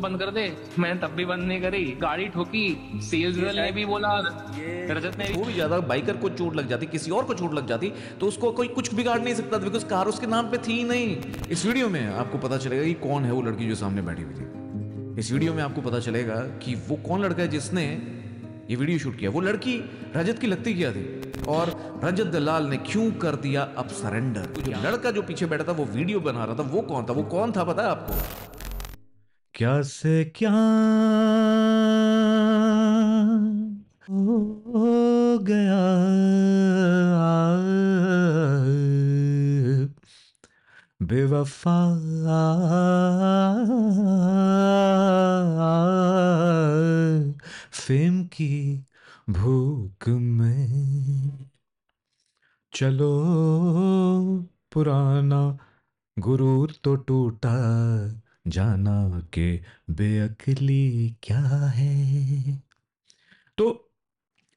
बंद कर दे मैंने तब भी बंद नहीं करी गाड़ी ठोकी सेल्स गर्ल ने भी बोला रजत ने भी ज्यादा बाइकर को चोट लग जाती किसी और को चोट लग जाती तो उसको कोई कुछ बिगाड़ नहीं सकता बिकॉज कार उसके नाम पे थी नहीं इस वीडियो में आपको पता चलेगा कि कौन है वो लड़की जो सामने बैठी हुई थी इस वीडियो में आपको पता चलेगा कि वो कौन लड़का है जिसने ये वीडियो शूट किया वो लड़की रजत की लगती क्या थी और रजत दलाल ने क्यों कर दिया अब सरेंडर लड़का जो पीछे बैठा था वो वीडियो बना रहा था वो कौन था वो कौन था पता है आपको क्या से क्या हो गया बेवफा फेम की भूख में चलो पुराना गुरूर तो टूटा जाना के बेअकली क्या है तो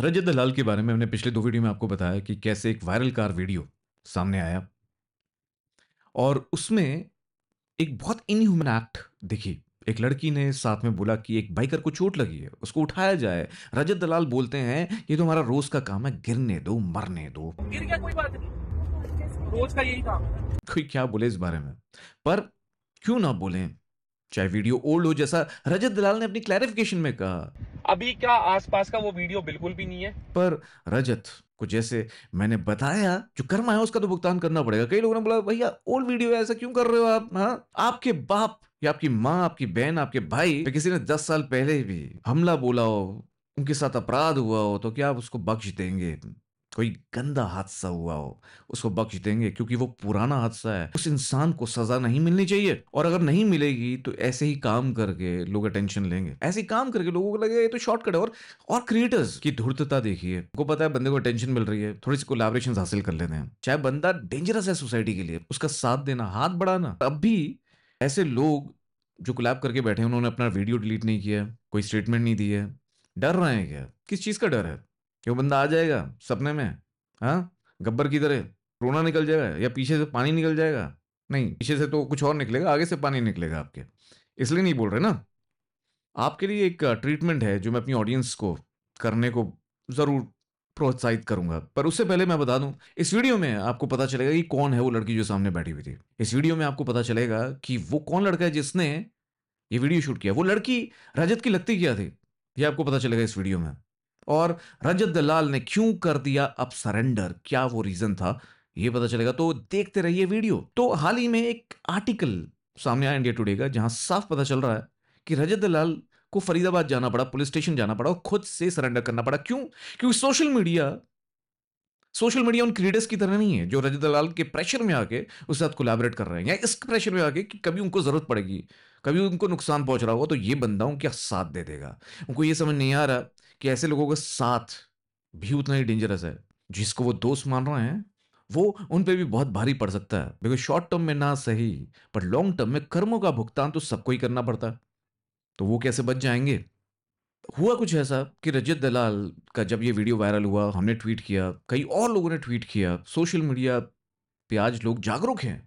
रजत दलाल के बारे में हमने पिछले दो वीडियो में आपको बताया कि कैसे एक वायरल कार वीडियो सामने आया और उसमें एक बहुत इनह्यूमन एक्ट देखी एक लड़की ने साथ में बोला कि एक बाइकर को चोट लगी है उसको उठाया जाए रजत दलाल बोलते हैं ये तो हमारा रोज का काम है गिरने दो मरने दो गिर गया कोई बात नहीं रोज का यही काम कोई क्या बोले इस बारे में पर क्यों ना बोलें चाहे वीडियो ओल्ड हो जैसा रजत दलाल ने अपनी क्लैरिफिकेशन में कहा अभी क्या आसपास का वो वीडियो बिल्कुल भी नहीं है पर रजत को जैसे मैंने बताया जो कर्म आया उसका तो भुगतान करना पड़ेगा कई लोगों ने बोला भैया ओल्ड वीडियो है ऐसा क्यों कर रहे हो आप हा? आपके बाप या आपकी माँ आपकी बहन आपके भाई पे किसी ने दस साल पहले भी हमला बोला हो उनके साथ अपराध हुआ हो तो क्या आप उसको बख्श देंगे कोई गंदा हादसा हुआ हो उसको बख्श देंगे क्योंकि वो पुराना हादसा है उस इंसान को सजा नहीं मिलनी चाहिए और अगर नहीं मिलेगी तो ऐसे ही काम करके लोग अटेंशन लेंगे ऐसे ही काम करके लोगों को लगेगा ये तो शॉर्टकट है और और क्रिएटर्स की धूर्तता देखिए को पता है बंदे को अटेंशन मिल रही है थोड़ी सी कोलेबोरेशन हासिल कर लेते हैं चाहे बंदा डेंजरस है सोसाइटी के लिए उसका साथ देना हाथ बढ़ाना अब भी ऐसे लोग जो कोलैब करके बैठे हैं उन्होंने अपना वीडियो डिलीट नहीं किया कोई स्टेटमेंट नहीं दी है डर रहे हैं क्या किस चीज़ का डर है वो बंदा आ जाएगा सपने में हाँ गब्बर की तरह रोना निकल जाएगा या पीछे से पानी निकल जाएगा नहीं पीछे से तो कुछ और निकलेगा आगे से पानी निकलेगा आपके इसलिए नहीं बोल रहे ना आपके लिए एक ट्रीटमेंट है जो मैं अपनी ऑडियंस को करने को ज़रूर प्रोत्साहित करूंगा पर उससे पहले मैं बता दूं इस वीडियो में आपको पता चलेगा कि कौन है वो लड़की जो सामने बैठी हुई थी इस वीडियो में आपको पता चलेगा कि वो कौन लड़का है जिसने ये वीडियो शूट किया वो लड़की रजत की लगती क्या थी ये आपको पता चलेगा इस वीडियो में और रजत दलाल ने क्यों कर दिया अब सरेंडर क्या वो रीजन था ये पता चलेगा तो देखते रहिए वीडियो तो हाल ही में एक आर्टिकल सामने आया इंडिया टुडे का जहां साफ पता चल रहा है कि रजत दलाल को फरीदाबाद जाना पड़ा पुलिस स्टेशन जाना पड़ा और खुद से सरेंडर करना पड़ा क्यों क्योंकि सोशल मीडिया सोशल मीडिया उन क्रीडर्स की तरह नहीं है जो रजत दलाल के प्रेशर में आके उसके साथ कोलैबोरेट कर रहे हैं या इस प्रेशर में आके कि कभी उनको जरूरत पड़ेगी कभी उनको नुकसान पहुंच रहा होगा तो ये बंदा उनका साथ दे देगा उनको ये समझ नहीं आ रहा कि ऐसे लोगों का साथ भी उतना ही डेंजरस है जिसको वो दोस्त मान रहे हैं वो उन पर भी बहुत भारी पड़ सकता है बिकॉज शॉर्ट टर्म में ना सही पर लॉन्ग टर्म में कर्मों का भुगतान तो सबको ही करना पड़ता है तो वो कैसे बच जाएंगे हुआ कुछ ऐसा कि रजत दलाल का जब ये वीडियो वायरल हुआ हमने ट्वीट किया कई और लोगों ने ट्वीट किया सोशल मीडिया पे आज लोग जागरूक हैं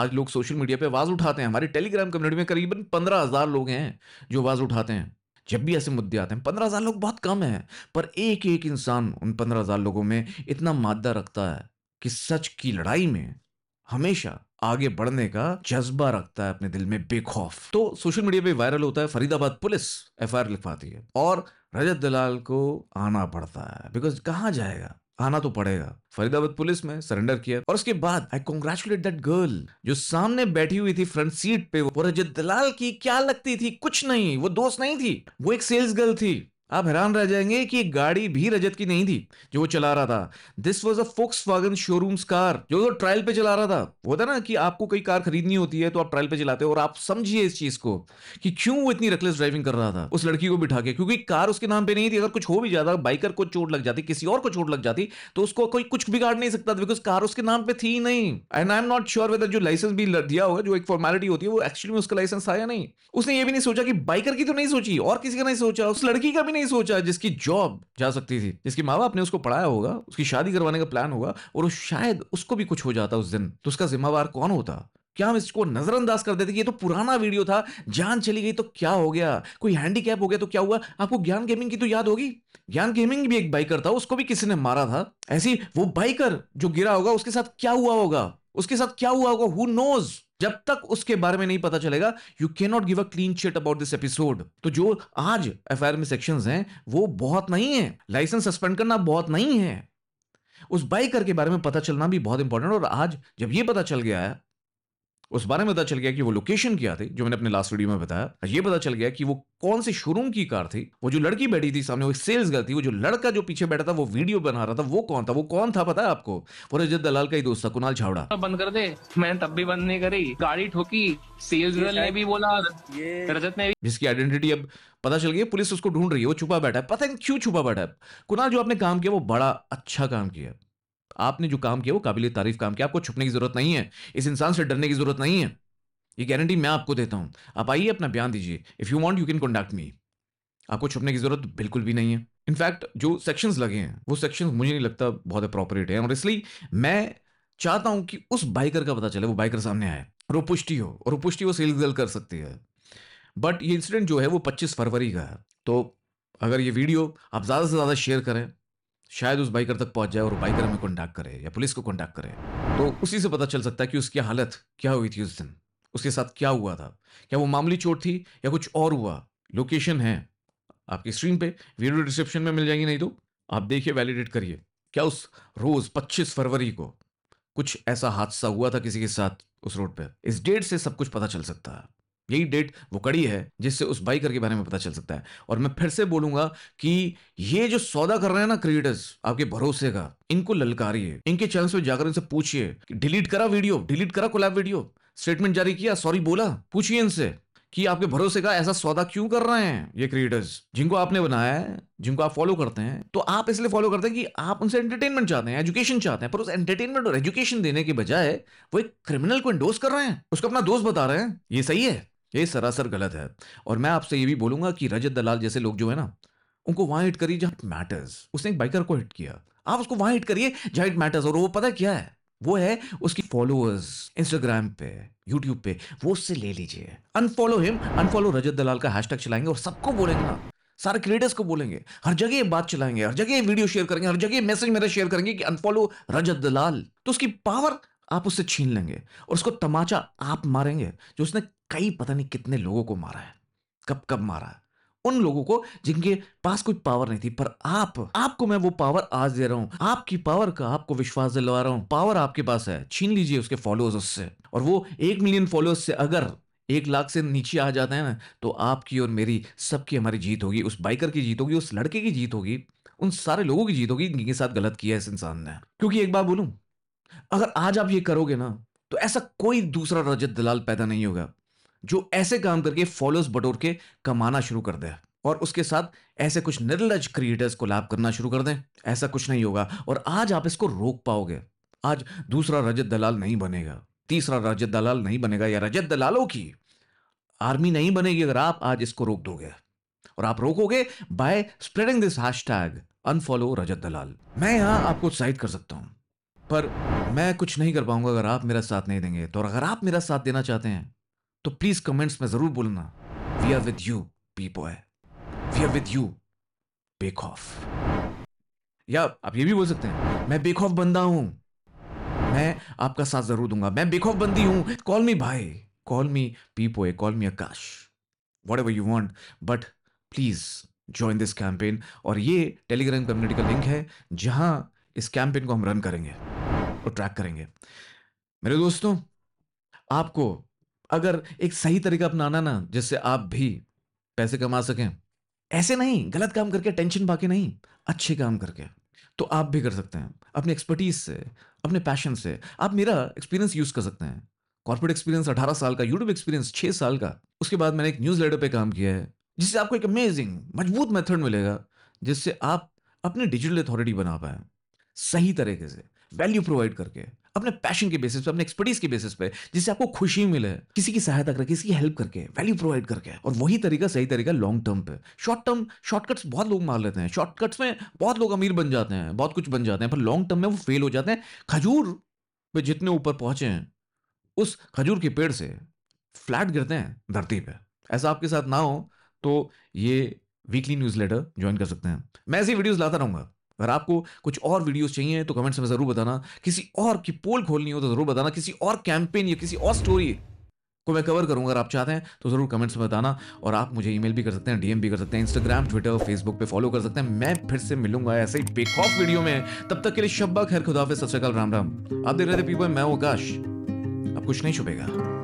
आज लोग सोशल मीडिया पे आवाज़ उठाते हैं हमारे टेलीग्राम कम्युनिटी में करीबन पंद्रह हज़ार लोग हैं जो आवाज़ उठाते हैं जब भी ऐसे मुद्दे आते हैं पंद्रह हज़ार लोग बहुत कम हैं पर एक एक इंसान उन पंद्रह हज़ार लोगों में इतना मादा रखता है कि सच की लड़ाई में हमेशा आगे बढ़ने का जज्बा रखता है अपने दिल में बेखौफ तो सोशल मीडिया पे वायरल होता है फरीदाबाद पुलिस एफ लिखवाती है और रजत दलाल को आना पड़ता है बिकॉज कहाँ जाएगा आना तो पड़ेगा फरीदाबाद पुलिस में सरेंडर किया और उसके बाद आई कॉन्ग्रेचुलेट दैट गर्ल जो सामने बैठी हुई थी फ्रंट सीट पे वो दलाल की क्या लगती थी कुछ नहीं वो दोस्त नहीं थी वो एक सेल्स गर्ल थी आप हैरान रह जाएंगे कि गाड़ी भी रजत की नहीं थी जो वो चला रहा था this was a Volkswagen showrooms car जो वो ट्रायल पे चला रहा था वो था ना कि आपको कोई कार खरीदनी होती है तो आप ट्रायल पे चलाते हो और आप समझिए इस चीज को कि क्यों वो इतनी रेकलेस ड्राइविंग कर रहा था उस लड़की को बिठा के क्योंकि कार उसके नाम पे नहीं थी अगर कुछ हो भी जाता बाइकर को चोट लग जाती किसी और को चोट लग जाती तो उसको कोई कुछ बिगाड़ नहीं सकता बिकॉज कार उसके नाम पे थी नहीं and I am not sure whether जो लाइसेंस भी दिया होगा जो एक फॉर्मेलिटी होती है वो एक्चुअली में उसका लाइसेंस था या नहीं उसने ये भी नहीं सोचा कि बाइकर की तो नहीं सोची और किसी का नहीं सोचा उस लड़की का भी नहीं नहीं सोचा जिसकी जॉब जा सकती थी जिसके माँ बाप ने उसको पढ़ाया होगा उसकी शादी करवाने का प्लान होगा और शायद उसको भी कुछ हो जाता उस दिन तो उसका जिम्मेवार कौन होता क्या हम इसको नजरअंदाज कर देते कि ये तो पुराना वीडियो था जान चली गई तो क्या हो गया कोई हैंडीकैप हो गया तो क्या हुआ आपको ज्ञान गेमिंग की तो याद होगी ज्ञान गेमिंग भी एक बाइकर था उसको भी किसी ने मारा था ऐसी वो बाइकर जो गिरा होगा उसके साथ क्या हुआ होगा उसके साथ क्या हुआ होगा हु नोज जब तक उसके बारे में नहीं पता चलेगा you can not give a clean chit about this episode तो जो आज एफ में सेक्शन हैं वो बहुत नहीं है लाइसेंस सस्पेंड करना बहुत नहीं है उस बाइकर के बारे में पता चलना भी बहुत इंपॉर्टेंट और आज जब ये पता चल गया है उस बारे में पता चल गया कि वो लोकेशन क्या थी जो मैंने अपने लास्ट वीडियो में बताया ये पता चल गया कि वो कौन से शोरूम की कार थी वो जो लड़की बैठी थी सामने वो सेल्स गर्ल थी वो जो लड़का जो पीछे बैठा था वो वीडियो बना रहा था वो कौन था वो कौन था पता है आपको वो रजत दलाल का ही दोस्त था कुणाल छावड़ा हाँ, बंद कर दे मैंने तब भी बंद नहीं करी गाड़ी ठोकी सेल्स गर्ल ने भी बोला रजत ने जिसकी आइडेंटिटी अब पता चल गई पुलिस उसको ढूंढ रही है वो छुपा बैठा है पता है क्यों छुपा बैठा है कुणाल जो आपने काम किया वो बड़ा अच्छा काम किया आपने जो काम किया वो काबिल तारीफ काम किया आपको छुपने की जरूरत नहीं है इस इंसान से डरने की जरूरत नहीं है ये गारंटी मैं आपको देता हूँ आप आइए अपना बयान दीजिए if you want you can conduct me आपको छुपने की जरूरत बिल्कुल भी नहीं है इनफैक्ट जो सेक्शंस लगे हैं वो सेक्शंस मुझे नहीं लगता बहुत अप्रोप्रिएट है और इसलिए मैं चाहता हूं कि उस बाइकर का पता चले वो बाइकर सामने आए और वो पुष्टि हो और वो पुष्टि वो सेल्स कर सकती है बट ये इंसिडेंट जो है वो 25 फरवरी का है तो अगर ये वीडियो आप ज़्यादा से ज़्यादा शेयर करें शायद उस बाइकर तक पहुंच जाए और बाइकर में कॉन्टैक्ट करे या पुलिस को कॉन्टैक्ट करे तो उसी से पता चल सकता है कि उसकी हालत क्या हुई थी उस दिन उसके साथ क्या हुआ था क्या वो मामूली चोट थी या कुछ और हुआ लोकेशन है आपकी स्क्रीन पे वीडियो डिस्क्रिप्शन में मिल जाएगी नहीं तो आप देखिए वैलिडेट करिए क्या उस रोज 25 फरवरी को कुछ ऐसा हादसा हुआ था किसी के साथ उस रोड पर इस डेट से सब कुछ पता चल सकता है यही डेट वो कड़ी है जिससे उस बाइकर के बारे में पता चल सकता है और मैं फिर से बोलूंगा कि ये जो सौदा कर रहे हैं ना क्रिएटर्स आपके भरोसे का इनको ललकारिए इनके चैनल पे जाकर इनसे पूछिए डिलीट करा वीडियो डिलीट करा कोलैब वीडियो स्टेटमेंट जारी किया सॉरी बोला पूछिए इनसे कि आपके भरोसे का ऐसा सौदा क्यों कर रहे हैं ये क्रिएटर्स जिनको आपने बनाया है जिनको आप फॉलो करते हैं तो आप इसलिए फॉलो करते हैं कि आप उनसे एंटरटेनमेंट चाहते हैं एजुकेशन चाहते हैं पर उस एंटरटेनमेंट और एजुकेशन देने के बजाय वो एक क्रिमिनल को इंडोर्स कर रहे हैं उसको अपना दोस्त बता रहे हैं ये सही है ये सरासर गलत है और मैं आपसे ये भी बोलूंगा कि रजत दलाल जैसे लोग जो है ना उनको वहां हिट करिए जहां मैटर्स उसने एक बाइकर को हिट किया आप उसको वहां हिट करिए जहां इट मैटर्स और वो पता क्या है वो है उसकी फॉलोअर्स इंस्टाग्राम पे यूट्यूब पे वो उससे ले लीजिए unfollow him unfollow Rajat Dalal का हैशटैग चलाएंगे और सबको बोलेंगे ना सारे क्रिएटर्स को बोलेंगे हर जगह ये बात चलाएंगे हर जगह ये वीडियो शेयर करेंगे हर जगह मैसेज मेरा शेयर करेंगे कि अनफॉलो रजत दलाल तो उसकी पावर आप उससे छीन लेंगे और उसको तमाचा आप मारेंगे जो उसने कई पता नहीं कितने लोगों को मारा है कब कब मारा है उन लोगों को जिनके पास कोई पावर नहीं थी पर आप आपको मैं वो पावर आज दे रहा हूं आपकी पावर का आपको विश्वास दिलवा रहा हूं पावर आपके पास है छीन लीजिए उसके फॉलोअर्स उससे और वो एक मिलियन फॉलोअर्स से अगर एक लाख से नीचे आ जाते हैं ना तो आपकी और मेरी सबकी हमारी जीत होगी उस बाइकर की जीत होगी उस लड़के की जीत होगी उन सारे लोगों की जीत होगी जिनके साथ गलत किया है इस इंसान ने क्योंकि एक बार बोलूं अगर आज आप ये करोगे ना तो ऐसा कोई दूसरा रजत दलाल पैदा नहीं होगा जो ऐसे काम करके फॉलोअर्स बटोर के कमाना शुरू कर दे और उसके साथ ऐसे कुछ निर्लज क्रिएटर्स को लाभ करना शुरू कर दें ऐसा कुछ नहीं होगा और आज आप इसको रोक पाओगे आज दूसरा रजत दलाल नहीं बनेगा तीसरा रजत दलाल नहीं बनेगा या रजत दलालों की आर्मी नहीं बनेगी अगर आप आज इसको रोक दोगे और आप रोकोगे by spreading this hash tag unfollow Rajat Dalal मैं यहां आपको उत्साहित कर सकता हूं पर मैं कुछ नहीं कर पाऊंगा अगर आप मेरा साथ नहीं देंगे तो अगर आप मेरा साथ देना चाहते हैं तो प्लीज कमेंट्स में जरूर बोलना we are with you P boy we are with you back off या आप ये भी बोल सकते हैं मैं बेक ऑफ बंदा हूं मैं आपका साथ जरूर दूंगा मैं बेक ऑफ बंदी हूं कॉल मी भाई कॉल मी पी पोए call me Akash whatever you want but please join this campaign और ये टेलीग्राम कम्युनिटी का लिंक है जहां इस कैंपेन को हम रन करेंगे और ट्रैक करेंगे मेरे दोस्तों आपको अगर एक सही तरीका अपनाना ना जिससे आप भी पैसे कमा सकें ऐसे नहीं गलत काम करके टेंशन बाकी नहीं अच्छे काम करके तो आप भी कर सकते हैं अपने एक्सपर्टीज से अपने पैशन से आप मेरा एक्सपीरियंस यूज कर सकते हैं कॉर्पोरेट एक्सपीरियंस अठारह साल का यूट्यूब एक्सपीरियंस छः साल का उसके बाद मैंने एक न्यूज़ लेटर पर काम किया है जिससे आपको एक अमेजिंग मजबूत मेथड मिलेगा जिससे आप अपनी डिजिटल अथॉरिटी बना पाएँ सही तरीके से वैल्यू प्रोवाइड करके अपने पैशन के बेसिस पे अपने एक्सपर्टीज के बेसिस पे जिससे आपको खुशी मिले किसी की सहायता करके किसी की हेल्प करके वैल्यू प्रोवाइड करके और वही तरीका सही तरीका लॉन्ग टर्म पे शॉर्ट टर्म शॉर्टकट्स बहुत लोग मार लेते हैं शॉर्टकट्स में बहुत लोग अमीर बन जाते हैं बहुत कुछ बन जाते हैं पर लॉन्ग टर्म में वो फेल हो जाते हैं खजूर पे जितने ऊपर पहुंचे हैं उस खजूर के पेड़ से फ्लैट गिरते हैं धरती पर ऐसा आपके साथ ना हो तो ये वीकली न्यूज़ लेटर ज्वाइन कर सकते हैं मैं ऐसी वीडियोज लाता रहूंगा अगर आपको कुछ और वीडियोस चाहिए तो कमेंट्स में ज़रूर बताना किसी और की पोल खोलनी हो तो ज़रूर बताना किसी और कैंपेन या किसी और स्टोरी को मैं कवर करूंगा अगर आप चाहते हैं तो ज़रूर कमेंट्स में बताना और आप मुझे ईमेल भी कर सकते हैं डीएम भी कर सकते हैं इंस्टाग्राम ट्विटर फेसबुक पे फॉलो कर सकते हैं मैं फिर से मिलूंगा ऐसे ही बेक ऑफ वीडियो में तब तक के लिए शब्बा खैर खुदाफे सत राम राम आप देख रहे थे पीपल मैं वो काश अब कुछ नहीं छुपेगा